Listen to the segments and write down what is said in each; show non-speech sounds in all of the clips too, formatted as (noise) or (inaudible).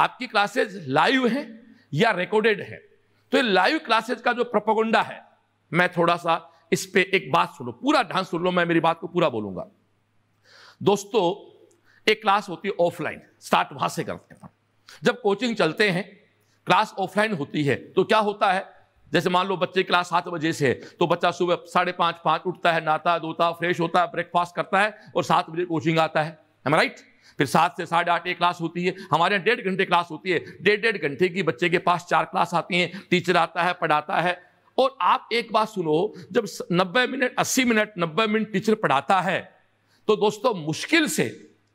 आपकी classes live हैं या रिकॉर्डेड हैं तो ये लाइव क्लासेज का जो प्रपोगंडा है मैं थोड़ा सा इस पर एक बात सुनो पूरा ढांस सुन लो मैं मेरी बात को पूरा बोलूंगा दोस्तों एक क्लास होती है ऑफलाइन स्टार्ट वहां से करते हैं जब कोचिंग चलते हैं क्लास ऑफलाइन होती है तो क्या होता है जैसे मान लो बच्चे क्लास सात बजे से है तो बच्चा सुबह साढ़े पांच पांच उठता है नहाता धोता फ्रेश होता है ब्रेकफास्ट करता है और सात बजे कोचिंग आता है राइट right? फिर सात से साढ़े आठ एक क्लास होती है हमारे यहाँ डेढ़ घंटे क्लास होती है डेढ़ डेढ़ घंटे की बच्चे के पास चार क्लास आती हैं टीचर आता है पढ़ाता है और आप एक बात सुनो जब नब्बे मिनट अस्सी मिनट नब्बे मिनट टीचर पढ़ाता है तो दोस्तों मुश्किल से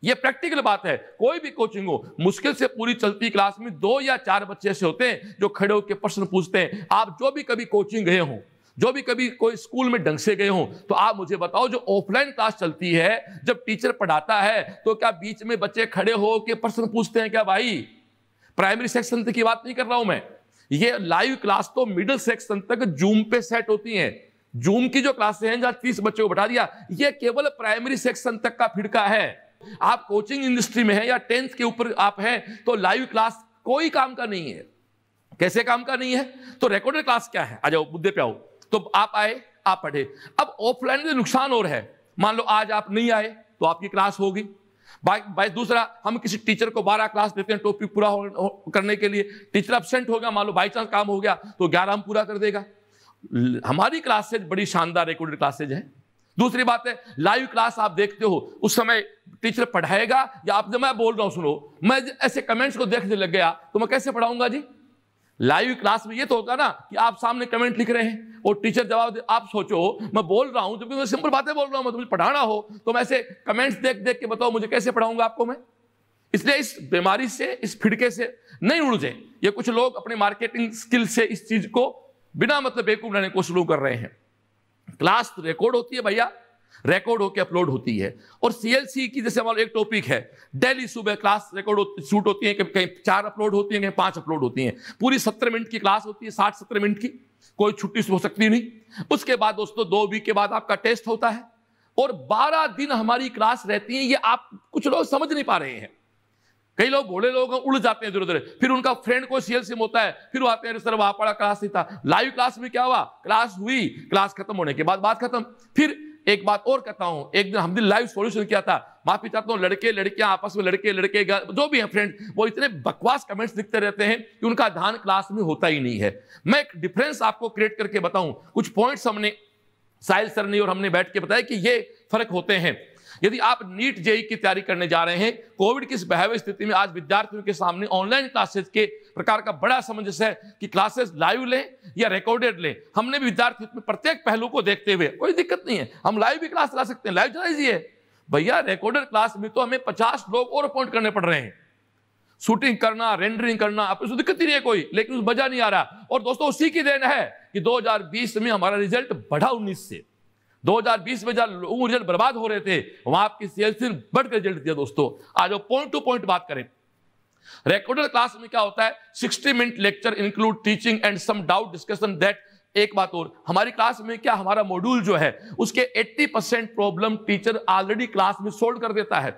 ये प्रैक्टिकल बात है कोई भी कोचिंग हो मुश्किल से पूरी चलती क्लास में दो या चार बच्चे ऐसे होते हैं जो खड़े होकर प्रश्न पूछते हैं आप जो भी कभी कोचिंग गए हों जो भी कभी कोई स्कूल में ढंग से गए हों तो आप मुझे बताओ जो ऑफलाइन क्लास चलती है जब टीचर पढ़ाता है तो क्या बीच में बच्चे खड़े हो के प्रश्न पूछते हैं क्या भाई प्राइमरी सेक्शन की बात नहीं कर रहा हूं मैं ये लाइव क्लास तो मिडिल सेक्शन तक जूम पे सेट होती है जूम की जो क्लासे हैं जहां तीस बच्चों को बढ़ा दिया ये केवल प्राइमरी सेक्शन तक का फिड़का है आप कोचिंग इंडस्ट्री में है या टेंथ के ऊपर आप हैं तो लाइव क्लास कोई काम का नहीं है कैसे काम का नहीं है तो रिकॉर्डेड क्लास क्या है आ जाओ मुद्दे पे आओ तो आप आए आप पढ़े अब ऑफलाइन में तो नुकसान और है मान लो आज आप नहीं आए तो आपकी क्लास होगी भाई दूसरा हम किसी टीचर को बारह क्लास देते हैं टॉपिक पूरा करने के लिए टीचर अपसेंट हो गया मान लो बाई चांस काम हो गया तो ग्यारह हम पूरा कर देगा हमारी क्लासेज बड़ी शानदार रिकॉर्डेड क्लासेज है दूसरी बात है लाइव क्लास आप देखते हो उस समय टीचर पढ़ाएगा या आप जब मैं बोल रहा हूँ सुनो मैं ऐसे कमेंट्स को देखने लग गया तो मैं कैसे पढ़ाऊंगा जी लाइव क्लास में ये तो होगा ना कि आप सामने कमेंट लिख रहे हैं और टीचर जवाब दे आप सोचो मैं बोल रहा हूं जबकि मैं सिंपल बातें बोल रहा हूं मैं तुम्हें पढ़ाना हो तो मैं ऐसे कमेंट्स देख देख के बताओ मुझे कैसे पढ़ाऊंगा आपको मैं इसलिए इस बीमारी से इस फिड़के से नहीं उड़ ये कुछ लोग अपने मार्केटिंग स्किल से इस चीज को बिना मतलब बेकूफ रहने को शुरू कर रहे हैं क्लास रिकॉर्ड तो होती है भैया रिकॉर्ड होकर अपलोड होती है और सीएलसी की जैसे हमारा एक टॉपिक है डेली सुबह क्लास रिकॉर्ड शूट होती है कहीं चार अपलोड होती है कहीं पांच अपलोड होती हैं पूरी सत्तर मिनट की क्लास होती है साठ सत्तर मिनट की कोई छुट्टी हो सकती नहीं उसके बाद दोस्तों दो वीक के बाद आपका टेस्ट होता है और बारह दिन हमारी क्लास रहती है ये आप कुछ लोग समझ नहीं पा रहे हैं कई लोग भोले लोग उड़ जाते हैं इधर उधर फिर उनका फ्रेंड को सीएल सिम होता है फिर वो आते हैं सर वहां पड़ा क्लास नहीं था लाइव क्लास में क्या हुआ क्लास हुई क्लास खत्म होने के बाद बात खत्म फिर एक बात और कहता हूं एक दिन हमने लाइव सॉल्यूशन किया था माफी चाहता हूँ लड़के लड़कियां आपस में लड़के लड़के जो भी हैं फ्रेंड वो इतने बकवास कमेंट्स लिखते रहते हैं कि उनका ध्यान क्लास में होता ही नहीं है मैं एक डिफरेंस आपको क्रिएट करके बताऊं कुछ पॉइंट्स हमने साहिल सर ने और हमने बैठ के बताया कि ये फर्क होते हैं यदि आप नीट जेई की तैयारी करने जा रहे हैं कोविड की इस भयावह स्थिति में आज विद्यार्थियों के सामने ऑनलाइन क्लासेस के प्रकार का बड़ा समंजस है कि क्लासेस लाइव लें या रिकॉर्डेड लें हमने भी विद्यार्थी में प्रत्येक पहलू को देखते हुए कोई दिक्कत नहीं है हम लाइव भी क्लास चला सकते हैं लाइव चला दीजिए भैया रिकॉर्डेड क्लास में तो हमें पचास लोग और अपॉइंट करने पड़ रहे हैं शूटिंग करना रेंडरिंग करना आपको तो दिक्कत ही नहीं है कोई लेकिन मजा नहीं आ रहा और दोस्तों उसी की देन है कि 2020 में हमारा रिजल्ट बढ़ा 19 से 2020 में जहां लोगों रिजल्ट बर्बाद हो रहे थे वहां आपकी सेल्स ने बढ़कर रिजल्ट दिया दोस्तों आज वो पॉइंट टू पॉइंट बात करें रिकॉर्डेड क्लास में क्या होता है 60 minute lecture include teaching and some doubt discussion that एक बात और हमारी क्लास में क्या हमारा मॉड्यूल जो है उसके 80 percent problem teacher already class में सोल्व कर देता है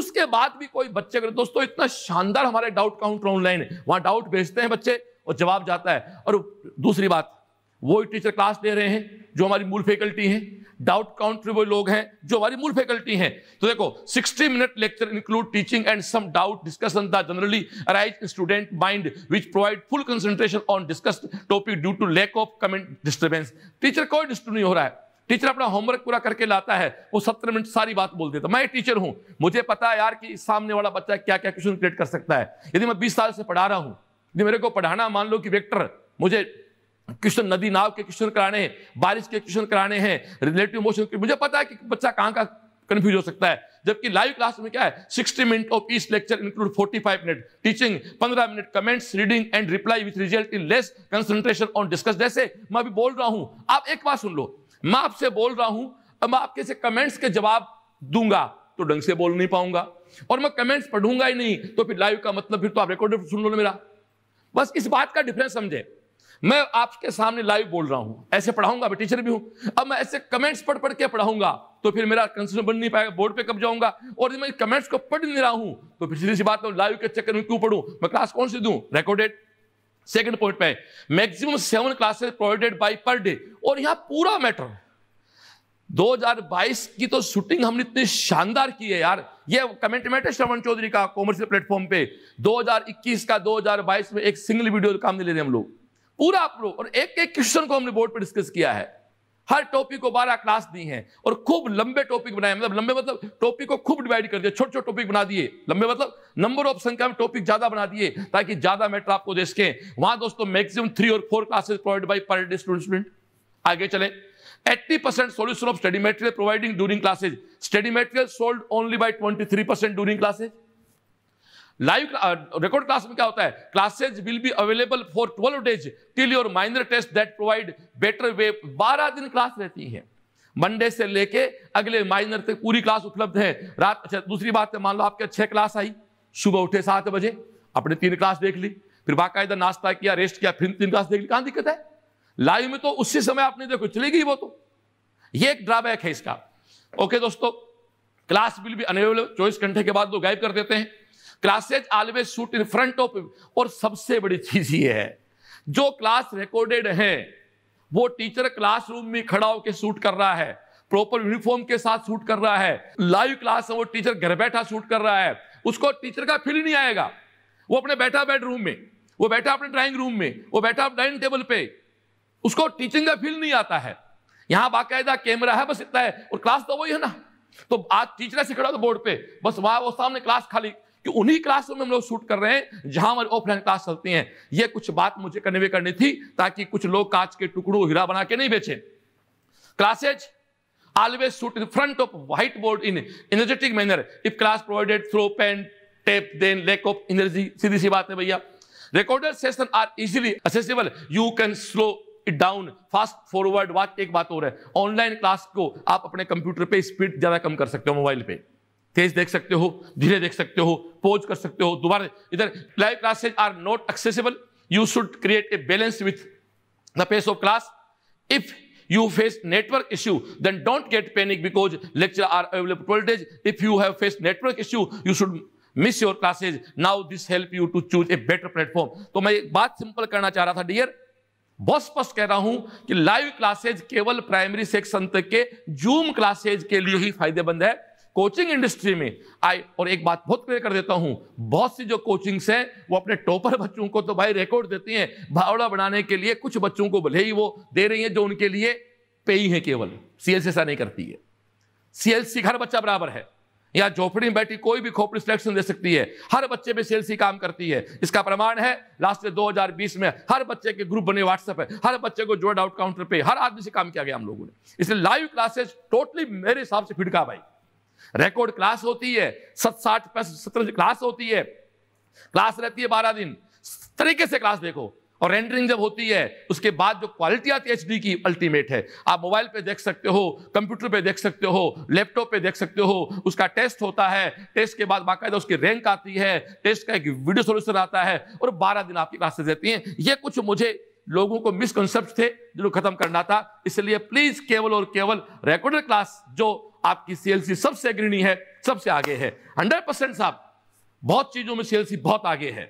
उसके बाद भी कोई बच्चे अगर दोस्तों इतना शानदार हमारे डाउट काउंटर ऑनलाइन वहां डाउट भेजते हैं बच्चे और जवाब जाता है और दूसरी बात वो टीचर क्लास ले रहे हैं जो हमारी मूल फैकल्टी है डाउट काउंट्री वो लोग हैं जो हमारी मूल फैकल्टी हैं तो देखो 60 minute lecture include teaching and some doubt discussion the generally arise student mind which provide full concentration on discussed topic due to lack of comment disturbance teacher कोई डिस्टर्ब नहीं हो रहा है टीचर अपना होमवर्क पूरा करके लाता है वो सत्रह मिनट सारी बात बोल देता मैं टीचर हूं मुझे पता है यार कि सामने वाला बच्चा क्या क्या क्वेश्चन क्रिएट कर सकता है यदि मैं बीस साल से पढ़ा रहा हूं यदि मेरे को पढ़ाना मान लो कि वेक्टर मुझे कृष्ण नदी नाव के क्वेश्चन कराने हैं बारिश के क्वेश्चन कराने हैं रिलेटिव मोशन मुझे पता है कि बच्चा कहाँ का कंफ्यूज हो सकता है जबकि लाइव क्लास में क्या है 60 minute of each lecture include 45 minute teaching 15 minute comments reading and reply with result in less concentration on discuss जैसे मैं अभी बोल रहा हूं आप एक बार सुन लो मैं आपसे बोल रहा हूं अब मैं आपके से कमेंट्स के जवाब दूंगा तो ढंग से बोल नहीं पाऊंगा और मैं कमेंट्स पढ़ूंगा ही नहीं तो फिर लाइव का मतलब फिर तो आप रिकॉर्डेड सुन लो मेरा बस इस बात का डिफरेंस समझे मैं आपके सामने लाइव बोल रहा हूं ऐसे पढ़ाऊंगा मैं टीचर भी हूं अब मैं ऐसे कमेंट्स पढ़ पढ़ के पढ़ाऊंगा तो फिर मेरा कंसर्न बन नहीं पाएगा बोर्ड पे कब जाऊंगा और मैं कमेंट्स को पढ़ नहीं रहा हूं तो फिर सीधी सी बात लाइव के चक्कर में क्यों पढ़ू मैं क्लास कौन सी दू रिकॉर्डेड सेकेंड पॉइंट पे maximum seven classes provided by per day और यहाँ पूरा मैटर 2022 की तो शूटिंग हमने इतनी शानदार की है यार ये कमेंट है श्रवण चौधरी का कॉमर्शियल प्लेटफॉर्म पे 2021 का 2022 में एक सिंगल वीडियो काम नहीं ले रहे हम लोग पूरा अप्रूव और एक एक क्वेश्चन को हमने बोर्ड पर डिस्कस किया है हर टॉपिक को बारह क्लास दी हैं और खूब लंबे टॉपिक बनाए मतलब लंबे मतलब टॉपिक को खूब डिवाइड कर दिया छोटे छोटे टॉपिक बना दिए लंबे मतलब नंबर ऑफ संख्या में टॉपिक ज्यादा बना दिए ताकि ज्यादा मैटर आपको दे सके वहां दोस्तों मैक्सिमम थ्री और four classes provide by per day student student आगे चले 80 percent solution of study material providing during classes study material sold only by 23 percent during classes live record class में क्या होता है classes will be available for twelve days till your minor test that provide better way बारह दिन class रहती है Monday से लेके अगले माइनर तक पूरी क्लास उपलब्ध है रात अच्छा दूसरी बात है मान लो आपके छह क्लास आई सुबह उठे सात बजे अपने तीन क्लास देख ली फिर बाकायदा नाश्ता किया रेस्ट किया फिर तीन क्लास देख ली कहां दिक्कत है लाइव में तो उसी समय आपने देखो चली गई वो तो ये एक ड्रॉबैक है इसका ओके दोस्तों क्लास बिल भी अनेबल चौबीस घंटे के बाद वो गायब कर देते हैं classes always shoot in front of और सबसे बड़ी चीज ये है जो क्लास रिकॉर्डेड है वो टीचर क्लासरूम में खड़ा होकर शूट कर रहा है प्रॉपर यूनिफॉर्म के साथ शूट कर रहा है लाइव क्लास है वो टीचर घर बैठा शूट कर रहा है उसको टीचर का फील नहीं आएगा वो अपने बैठा बेडरूम में वो बैठा अपने ड्राइंग रूम में वो बैठा डाइनिंग टेबल पे उसको टीचिंग का फील नहीं आता है यहां बाकायदा कैमरा है बस इतना है और क्लास तो वही है ना तो आज टीचर से खड़ा था तो बोर्ड पे बस वहां वो सामने क्लास खाली कि उन्हीं क्लासों में हम लोग शूट कर रहे हैं जहां हमारी ऑफलाइन क्लास चलती हैं ये कुछ बात मुझे कन्वे करनी थी ताकि कुछ लोग कांच के टुकड़ों हीरा बना के नहीं बेचे classes always shoot in front of whiteboard in energetic manner if class provided through pen tab then lack of energy सीधी सी बात है भैया recorded session are easily accessible you can slow it down fast forward watch एक बात हो है online class को आप अपने कंप्यूटर पे स्पीड ज्यादा कम कर सकते हो मोबाइल पे तेज देख सकते हो धीरे देख सकते हो पोज कर सकते हो दोबारा इधर live classes are not accessible you should create a balance with the pace of class if you face network issue then don't get panic because lecture are available twelve days if you have face network issue you should miss your classes now this help you to choose a better platform तो मैं एक बात simple करना चाह रहा था dear बहुत स्पष्ट कह रहा हूं कि लाइव क्लासेज केवल प्राइमरी सेक्शन तक के जूम क्लासेज के लिए ही फायदेमंद है कोचिंग इंडस्ट्री में आई और एक बात बहुत क्लियर कर देता हूं बहुत सी जो कोचिंग्स हैं वो अपने टॉपर (laughs) बच्चों को तो भाई रिकॉर्ड देती हैं भावड़ा बनाने के लिए कुछ बच्चों को भले ही वो दे रही हैं जो उनके लिए ही है केवल सीएलसी ऐसा नहीं करती है सीएलसी हर बच्चा बराबर है या झोपड़ी में बैठी कोई भी खोपड़ी सिलेक्शन दे सकती है हर बच्चे पे सीएलसी काम करती है इसका प्रमाण है लास्ट हजार बीस में हर बच्चे के ग्रुप बने व्हाट्सएप है हर बच्चे को जोड़ आउट काउंटर पे हर आदमी से काम किया गया हम लोगों ने इसलिए लाइव क्लासेस टोटली मेरे हिसाब से फिटका भाई रिकॉर्ड क्लास होती है सत साठ पैंसठ सत्रह क्लास होती है क्लास रहती है बारह दिन तरीके से क्लास देखो और रेंडरिंग जब होती है उसके बाद जो क्वालिटी आती है एचडी की अल्टीमेट है आप मोबाइल पे देख सकते हो कंप्यूटर पे देख सकते हो लैपटॉप पे देख सकते हो उसका टेस्ट होता है टेस्ट के बाद बाकायदा उसकी रैंक आती है टेस्ट का एक वीडियो सोल्यूशन आता है और बारह दिन आपकी क्लासेस देती हैं ये कुछ मुझे लोगों को मिसकनसेप्ट थे जिनको खत्म करना था इसलिए प्लीज केवल और केवल रिकॉर्डर क्लास जो आपकी सीएलसी सबसे अग्रणी है सबसे आगे है हंड्रेड परसेंट साहब बहुत चीजों में सीएलसी बहुत आगे है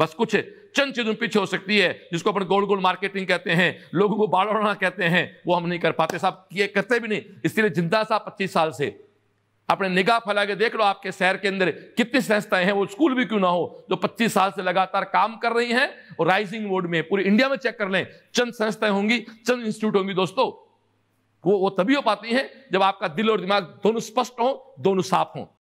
बस कुछ चंद चीजों में पीछे हो सकती है जिसको अपन गोल गोल मार्केटिंग कहते हैं लोगों को बाढ़ कहते हैं वो हम नहीं कर पाते साहब ये करते भी नहीं इसलिए जिंदा साहब पच्चीस साल से अपने निगाह फैला के देख लो आपके शहर के अंदर कितनी संस्थाएं हैं वो स्कूल भी क्यों ना हो जो 25 साल से लगातार काम कर रही हैं और राइजिंग वोड में पूरी इंडिया में चेक कर लें चंद संस्थाएं होंगी चंद इंस्टीट्यूट होंगी दोस्तों वो वो तभी हो पाती है जब आपका दिल और दिमाग दोनों स्पष्ट हो दोनों साफ हों